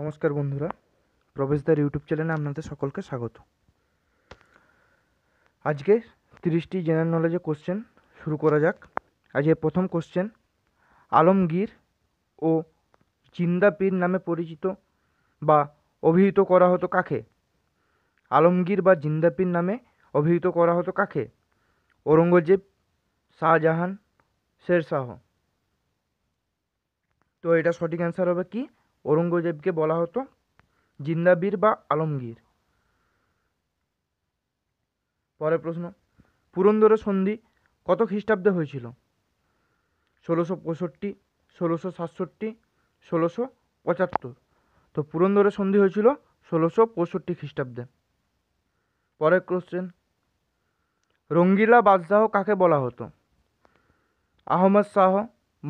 নমস্কার বন্ধুরা প্রবেশদার ইউটিউব চ্যানেলে আপনাদের সকলকে স্বাগত আজকে তিরিশটি জেনারেল নলেজে কোশ্চেন শুরু করা যাক আজকে প্রথম কোশ্চেন আলমগীর ও জিন্দা নামে পরিচিত বা অভিহিত করা হতো কাকে আলমগীর বা জিন্দাপীর নামে অভিহিত করা হতো কাকে ঔরঙ্গজেব শাহজাহান শেরশাহ তো এটা সঠিক অ্যান্সার হবে কি ঔরঙ্গজেবকে বলা হতো জিন্দাবীর বা আলমগীর পরের প্রশ্ন পুরন্দরের সন্ধি কত খ্রিস্টাব্দে হয়েছিল ষোলোশো পঁয়ষট্টি ষোলোশো সাতষট্টি ষোলোশো পঁচাত্তর তো পুরন্দরের সন্ধি হয়েছিল ষোলোশো পঁয়ষট্টি খ্রিস্টাব্দে পরের কোশ্চেন রঙ্গিলা বাদশাহ কাকে বলা হতো আহমদ শাহ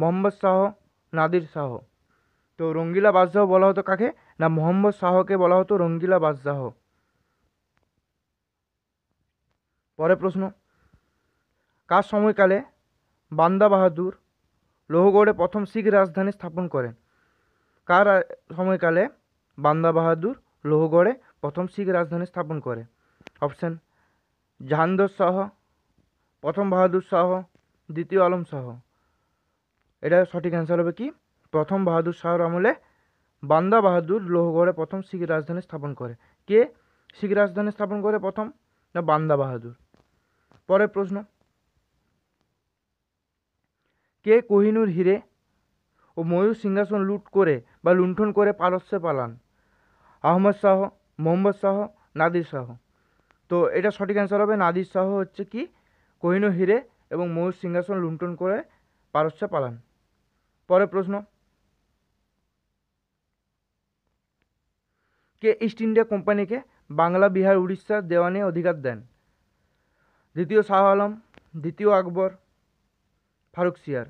মোহাম্মদ শাহ নাদির শাহ তো রঙ্গিলা বাদশাহ বলা হতো কাকে না মোহাম্মদ শাহকে বলা হতো রঙ্গিলা বাদশাহ পরের প্রশ্ন কার সময়কালে বান্দা বাহাদুর লোহগড়ে প্রথম শিখ রাজধানী স্থাপন করেন কার সময়কালে বান্দা বাহাদুর লোহগড়ে প্রথম শিখ রাজধানী স্থাপন করে অপশান জাহানদর শাহ প্রথম বাহাদুর শাহ দ্বিতীয় আলম শাহ এটা সঠিক অ্যান্সার হবে কি প্রথম বাহাদুর শাহর আমলে বান্দা বাহাদুর লোহগড়ে প্রথম শিখ রাজধানী স্থাপন করে কে শিখ রাজধানী স্থাপন করে প্রথম না বান্দা বাহাদুর পরের প্রশ্ন কে কোহিনুর হিরে ও ময়ূর সিংহাসন লুট করে বা লুণ্ঠন করে পারস্যে পালান আহমদ শাহ মোহাম্মদ শাহ নাদির শাহ তো এটা সঠিক অ্যান্সার হবে নাদির শাহ হচ্ছে কি কোহিনুর হিরে এবং ময়ূর সিংহাসন লুণ্ঠন করে পারস্যে পালান পরের প্রশ্ন কে ইস্ট ইন্ডিয়া কোম্পানিকে বাংলা বিহার উড়িষ্যা দেওয়ানি অধিকার দেন দ্বিতীয় শাহ আলম দ্বিতীয় আকবর ফারুক সিয়ার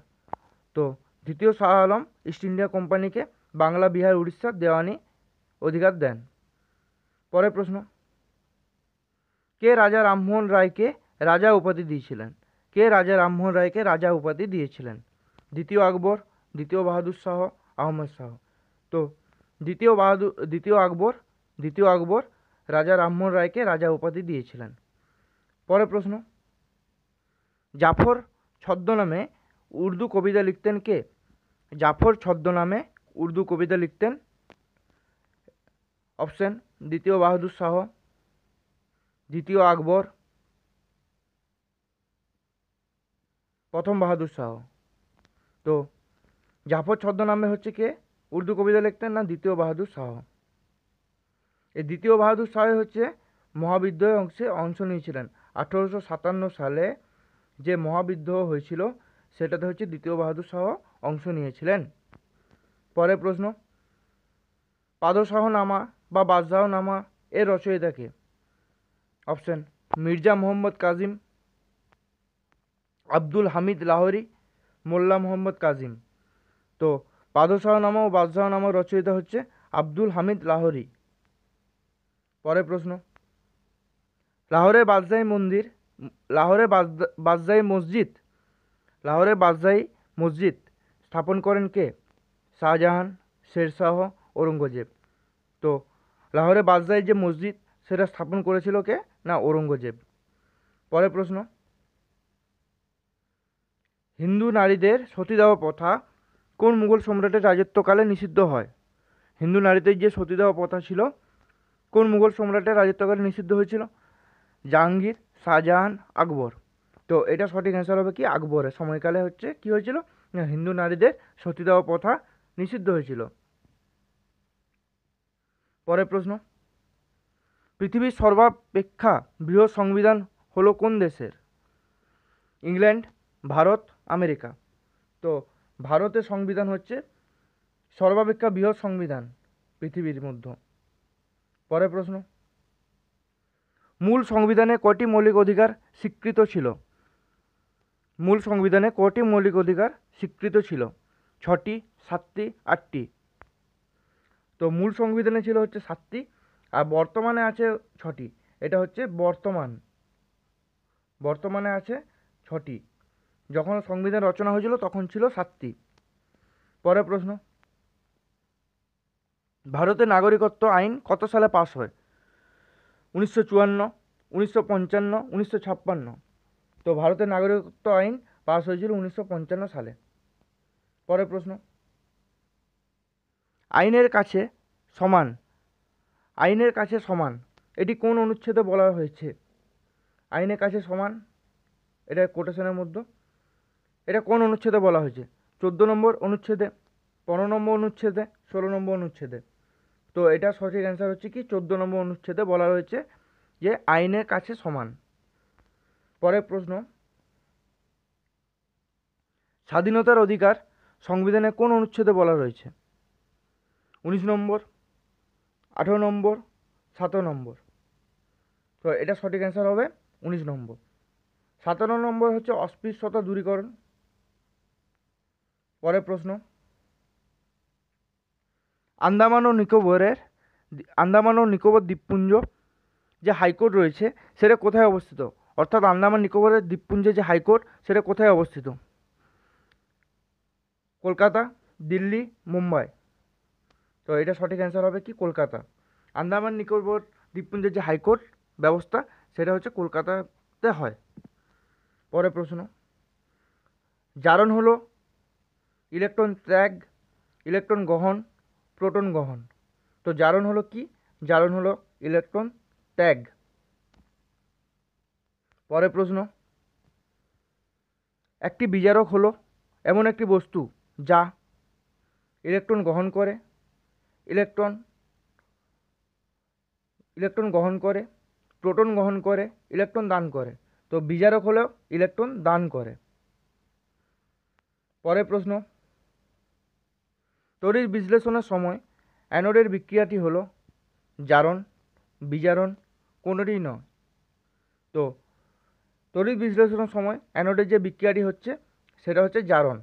তো দ্বিতীয় শাহ আলম ইস্ট ইন্ডিয়া কোম্পানিকে বাংলা বিহার উড়িষ্যা দেওয়ানি অধিকার দেন পরের প্রশ্ন কে রাজা রামমোহন রায়কে রাজা উপাধি দিয়েছিলেন কে রাজা রামমোহন রায়কে রাজা উপাধি দিয়েছিলেন দ্বিতীয় আকবর দ্বিতীয় বাহাদুর শাহ আহমদ শাহ তো দ্বিতীয় বাহাদুর দ্বিতীয় আকবর দ্বিতীয় আকবর রাজা রামমোহন রায়কে রাজা উপাধি দিয়েছিলেন পরের প্রশ্ন জাফর ছদ্মনামে উর্দু কবিতা লিখতেন কে জাফর ছদ্মনামে উর্দু কবিতা লিখতেন অপশন দ্বিতীয় বাহাদুর শাহ দ্বিতীয় আকবর প্রথম বাহাদুর শাহ তো জাফর ছদ্মনামে হচ্ছে কে উর্দু কবিতা লিখতেন না দ্বিতীয় বাহাদুর শাহ এই দ্বিতীয় বাহাদুর শাহ হচ্ছে মহাবিদ্রোহ অংশে অংশ নিয়েছিলেন আঠেরোশো সাতান্ন সালে যে মহাবিদ্রোহ হয়েছিল সেটাতে হচ্ছে দ্বিতীয় বাহাদুর শাহ অংশ নিয়েছিলেন পরে প্রশ্ন পাদশাহ নামা বা বাদশাহ নামা এর রচয়িতাকে অপশন মির্জা মোহাম্মদ কাজিম আব্দুল হামিদ লাহরি মোল্লা মোহাম্মদ কাজিম তো নামা ও বাদশাহনামা রচয়িতা হচ্ছে আব্দুল হামিদ লাহোরি পরের প্রশ্ন লাহোরে বাদশাহী মন্দির লাহোরে বাদশাহী মসজিদ লাহোরে বাদশাহী মসজিদ স্থাপন করেন কে শাহজাহান শেরশাহ ঔরঙ্গজেব তো লাহোরে বাদশাহী যে মসজিদ সেটা স্থাপন করেছিল কে না ঔরঙ্গজেব পরের প্রশ্ন হিন্দু নারীদের সতীদাহ প্রথা কোন মুঘল সম্রাটের রাজত্বকালে নিষিদ্ধ হয় হিন্দু নারীদের যে সতীদাহ প্রথা ছিল কোন মুঘল সম্রাটের রাজত্বকালে নিষিদ্ধ হয়েছিল জাহাঙ্গীর শাহজাহান আকবর তো এটা সঠিক অ্যান্সার হবে কি আকবরের সময়কালে হচ্ছে কি হয়েছিল না হিন্দু নারীদের সতীদাহ প্রথা নিষিদ্ধ হয়েছিল পরের প্রশ্ন পৃথিবীর সর্বাপেক্ষা বৃহৎ সংবিধান হলো কোন দেশের ইংল্যান্ড ভারত আমেরিকা তো ভারতের সংবিধান হচ্ছে সর্বাপেক্ষা বৃহৎ সংবিধান পৃথিবীর মধ্যে পরের প্রশ্ন মূল সংবিধানে কটি মৌলিক অধিকার স্বীকৃত ছিল মূল সংবিধানে কটি মৌলিক অধিকার স্বীকৃত ছিল ছটি সাতটি আটটি তো মূল সংবিধানে ছিল হচ্ছে সাতটি আর বর্তমানে আছে ছটি এটা হচ্ছে বর্তমান বর্তমানে আছে ছটি যখন সংবিধান রচনা হয়েছিল তখন ছিল সাতটি পরের প্রশ্ন ভারতের নাগরিকত্ব আইন কত সালে পাশ হয় উনিশশো চুয়ান্ন উনিশশো পঞ্চান্ন উনিশশো ছাপ্পান্ন তো ভারতের নাগরিকত্ব আইন পাশ হয়েছিল উনিশশো পঞ্চান্ন সালে পরের প্রশ্ন আইনের কাছে সমান আইনের কাছে সমান এটি কোন অনুচ্ছেদে বলা হয়েছে আইনের কাছে সমান এটা কোটেশনের মধ্যে এটা কোন অনুচ্ছেদে বলা হয়েছে চোদ্দো নম্বর অনুচ্ছেদে পনেরো নম্বর অনুচ্ছেদে ষোলো নম্বর অনুচ্ছেদে তো এটা সঠিক অ্যান্সার হচ্ছে কি চোদ্দো নম্বর অনুচ্ছেদে বলা রয়েছে যে আইনের কাছে সমান পরের প্রশ্ন স্বাধীনতার অধিকার সংবিধানে কোন অনুচ্ছেদে বলা রয়েছে উনিশ নম্বর আঠেরো নম্বর সতেরো নম্বর তো এটা সঠিক অ্যান্সার হবে উনিশ নম্বর সতেরো নম্বর হচ্ছে অস্পৃশ্যতা দূরীকরণ পরের প্রশ্ন আন্দামান ও নিকোবরের আন্দামান ও নিকোবর দ্বীপপুঞ্জ যে হাইকোর্ট রয়েছে সেটা কোথায় অবস্থিত অর্থাৎ আন্দামান নিকোবরের দ্বীপপুঞ্জে যে হাইকোর্ট সেটা কোথায় অবস্থিত কলকাতা দিল্লি মুম্বাই তো এটা সঠিক অ্যান্সার হবে কি কলকাতা আন্দামান নিকোবর দ্বীপপুঞ্জের যে হাইকোর্ট ব্যবস্থা সেটা হচ্ছে কলকাতাতে হয় পরের প্রশ্ন জারণ হলো ইলেকট্রন ত্যাগ ইলেকট্রন গ্রহণ প্রোটন গ্রহণ তো জারণ হলো কি জারণ হলো ইলেকট্রন ত্যাগ পরের প্রশ্ন একটি বিজারক হলো এমন একটি বস্তু যা ইলেকট্রন গ্রহণ করে ইলেকট্রন ইলেকট্রন গ্রহণ করে প্রোটন গ্রহণ করে ইলেকট্রন দান করে তো বিজারক হলেও ইলেকট্রন দান করে পরের প্রশ্ন তড়িৎ বিশ্লেষণের সময় অ্যানোডের বিক্রিয়াটি হলো জারণ বিজারণ কোনোটি নয় তো তড়িৎ বিশ্লেষণের সময় অ্যানোডের যে বিক্রিয়াটি হচ্ছে সেটা হচ্ছে জারণ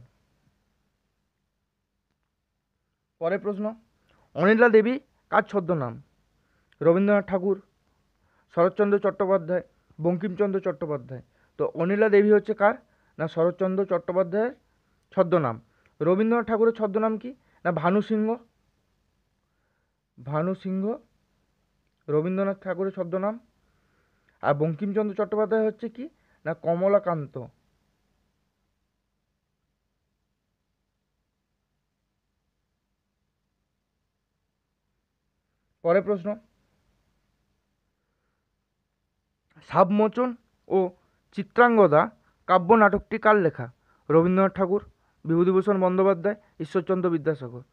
পরের প্রশ্ন অনিলা দেবী কার ছদ্মনাম রবীন্দ্রনাথ ঠাকুর শরৎচন্দ্র চট্টোপাধ্যায় বঙ্কিমচন্দ্র চট্টোপাধ্যায় তো অনিলা দেবী হচ্ছে কার না শরৎচন্দ্র চট্টোপাধ্যায়ের ছদ্মনাম রবীন্দ্রনাথ ঠাকুরের ছদ্মনাম কি না ভানু সিংহ ভানু সিংহ রবীন্দ্রনাথ ঠাকুরের ছদ্মনাম আর বঙ্কিমচন্দ্র চট্টোপাধ্যায় হচ্ছে কি না কমলাকান্ত পরে প্রশ্ন সাবমোচন ও চিত্রাঙ্গদা কাব্য নাটকটি কার লেখা রবীন্দ্রনাথ ঠাকুর বিভূতিভূষণ বন্দ্যোপাধ্যায় ঈশ্বরচন্দ্র বিদ্যাসাগর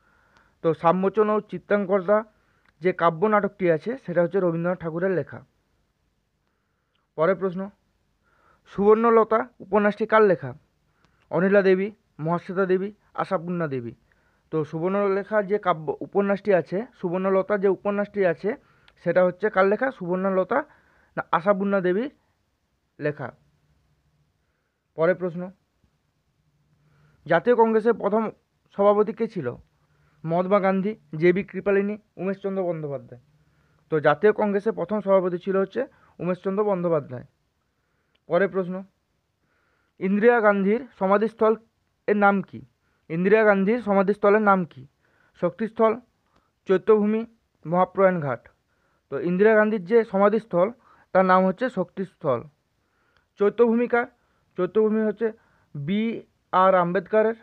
তো সাম্যচন ও চিত্রাঙ্করদা যে কাব্য নাটকটি আছে সেটা হচ্ছে রবীন্দ্রনাথ ঠাকুরের লেখা পরের প্রশ্ন সুবর্ণলতা উপন্যাসটি কার লেখা অনিলা দেবী মহাশ্বেতা দেবী আশাপূর্ণা দেবী তো সুবর্ণলেখা যে কাব্য উপন্যাসটি আছে সুবর্ণলতা যে উপন্যাসটি আছে সেটা হচ্ছে কার লেখা সুবর্ণলতা না আশাপূর্ণা দেবী লেখা পরের প্রশ্ন জাতীয় কংগ্রেসের প্রথম সভাপতি কে ছিল মহাত্মা গান্ধী জে বি কৃপালিনী উমেশচন্দ্র বন্দ্যোপাধ্যায় তো জাতীয় কংগ্রেসের প্রথম সভাপতি ছিল হচ্ছে উমেশচন্দ্র বন্দ্যোপাধ্যায় পরের প্রশ্ন ইন্দিরা গান্ধীর সমাধিস্থল এর নাম কি ইন্দিরা গান্ধীর সমাধিস্থলের নাম কি শক্তিস্থল চৈত্যভূমি মহাপ্রয়াণ ঘাট তো ইন্দিরা গান্ধীর যে সমাধিস্থল তার নাম হচ্ছে শক্তিস্থল চৈত্যভূমিকা চৈত্যভূমি হচ্ছে বি আর আম্বেদকারের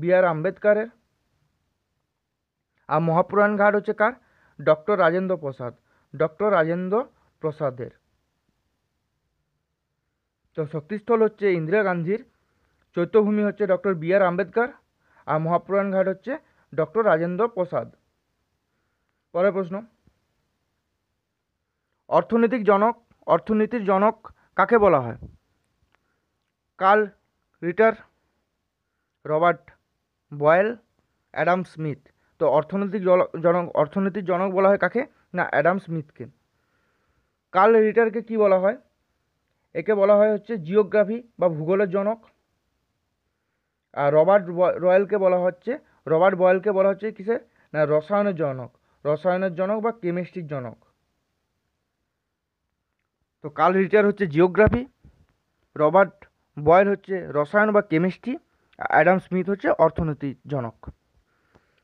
বি আর আম্বেদকারের আর মহাপুরাণ ঘাট হচ্ছে কার ডক্টর রাজেন্দ্র প্রসাদ ডক্টর রাজেন্দ্র প্রসাদের তো শক্তিস্থল হচ্ছে ইন্দিরা গান্ধীর চৈত্যভূমি হচ্ছে ডক্টর বি আর আম্বেদকার আর মহাপুরাণ ঘাট হচ্ছে ডক্টর রাজেন্দ্র প্রসাদ পরের প্রশ্ন অর্থনৈতিক জনক অর্থনীতির জনক কাকে বলা হয় Carl Ritter Robert Boyle Adam Smith তো অর্থনৈতিক জনক অর্থনৈতিক জনক বলা হয় কাকে না অ্যাডাম স্মিথকে কার্ল রিটারকে কি বলা হয় একে বলা হয় হচ্ছে জিওগ্রাফি বা ভূগোলের জনক আর রবার্ট রয়েলকে বলা হচ্ছে রবার্ট বয়েলকে বলা হচ্ছে কিসে না রসায়নের জনক রসায়নের জনক বা কেমিস্ট্রির জনক তো কার্ল রিটার হচ্ছে জিওগ্রাফি রবার্ট বয়েল হচ্ছে রসায়ন বা কেমিস্ট্রি অ্যাডাম স্মিথ হচ্ছে অর্থনীতির জনক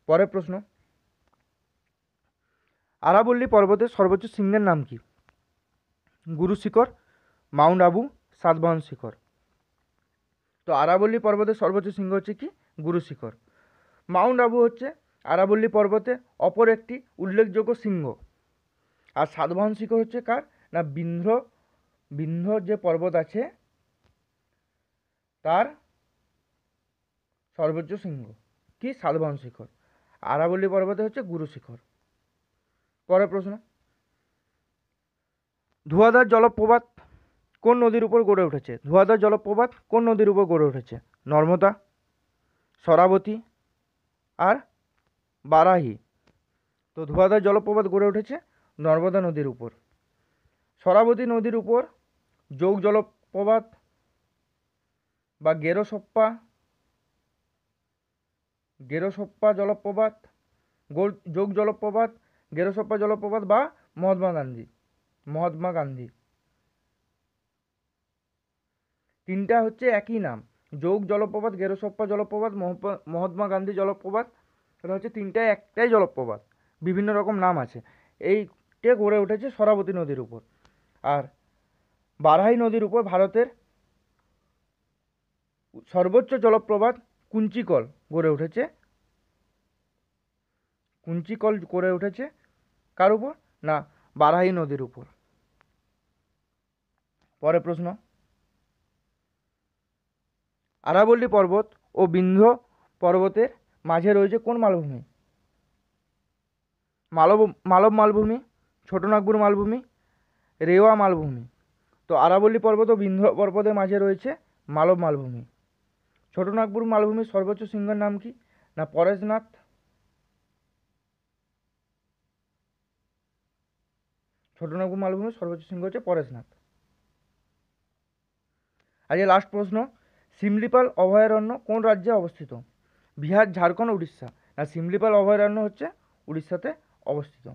পরের প্রশ্ন আরাবল্লী পর্বতের সর্বোচ্চ শৃঙ্গের নাম কি গুরু শিখর মাউন্ট আবু সাতবাহন শিখর তো আরাবল্লী পর্বতের সর্বোচ্চ শৃঙ্গ হচ্ছে কি গুরু শিখর মাউন্ট আবু হচ্ছে আরাবল্লী পর্বতে অপর একটি উল্লেখযোগ্য শৃঙ্গ আর সাতবাহন শিখর হচ্ছে কার না বিন্ধ্র বিন্ধ্র যে পর্বত আছে তার সর্বোচ্চ শৃঙ্গ কি সাধবন শিখর আরাবল্লী পর্বতে হচ্ছে গুরু শিখর পরের প্রশ্ন ধুয়াধার জলপ্রপাত কোন নদীর উপর গড়ে উঠেছে ধুয়াধার জলপ্রপাত কোন নদীর উপর গড়ে উঠেছে নর্মদা সরাবতী আর বারাহি তো ধুয়াধার জলপ্রপাত গড়ে উঠেছে নর্মদা নদীর উপর সরাবতী নদীর উপর যোগ জলপ্রপাত বা গেরোসপ্পা গেরোসপ্পা জলপ্রপাত গোল যোগ জলপ্রপাত গেরোসপ্পা জলপ্রপাত বা মহাত্মা গান্ধী মহাত্মা গান্ধী তিনটা হচ্ছে একই নাম যোগ জলপ্রপাত গেরোসপ্পা জলপ্রপাত মহাত্মা গান্ধী জলপ্রপাত এটা হচ্ছে তিনটায় একটাই জলপ্রপাত বিভিন্ন রকম নাম আছে এইটে গড়ে উঠেছে সরাবতী নদীর উপর আর বারহাই নদীর উপর ভারতের সর্বোচ্চ জলপ্রপাত কুঞ্চিকল গড়ে উঠেছে কুঞ্চিকল গড়ে উঠেছে কার উপর না বারাহি নদীর উপর পরে প্রশ্ন আরাবল্লী পর্বত ও বিন্ধ্য পর্বতের মাঝে রয়েছে কোন মালভূমি মালব মালব মালভূমি ছোটনাগপুর মালভূমি রেওয়া মালভূমি তো আরাবল্লী পর্বত ও বিন্ধ্য পর্বতের মাঝে রয়েছে মালব মালভূমি ছোটনাগপুর মালভূমির সর্বোচ্চ শৃঙ্গের নাম কি না পরেশনাথ ছোটনাগপুর মালভূমির সর্বোচ্চ শৃঙ্গ হচ্ছে পরেশনাথ আজ লাস্ট প্রশ্ন সিমলিপাল অভয়ারণ্য কোন রাজ্যে অবস্থিত বিহার ঝাড়খণ্ড উড়িষ্যা না সিমলিপাল অভয়ারণ্য হচ্ছে উড়িষ্যাতে অবস্থিত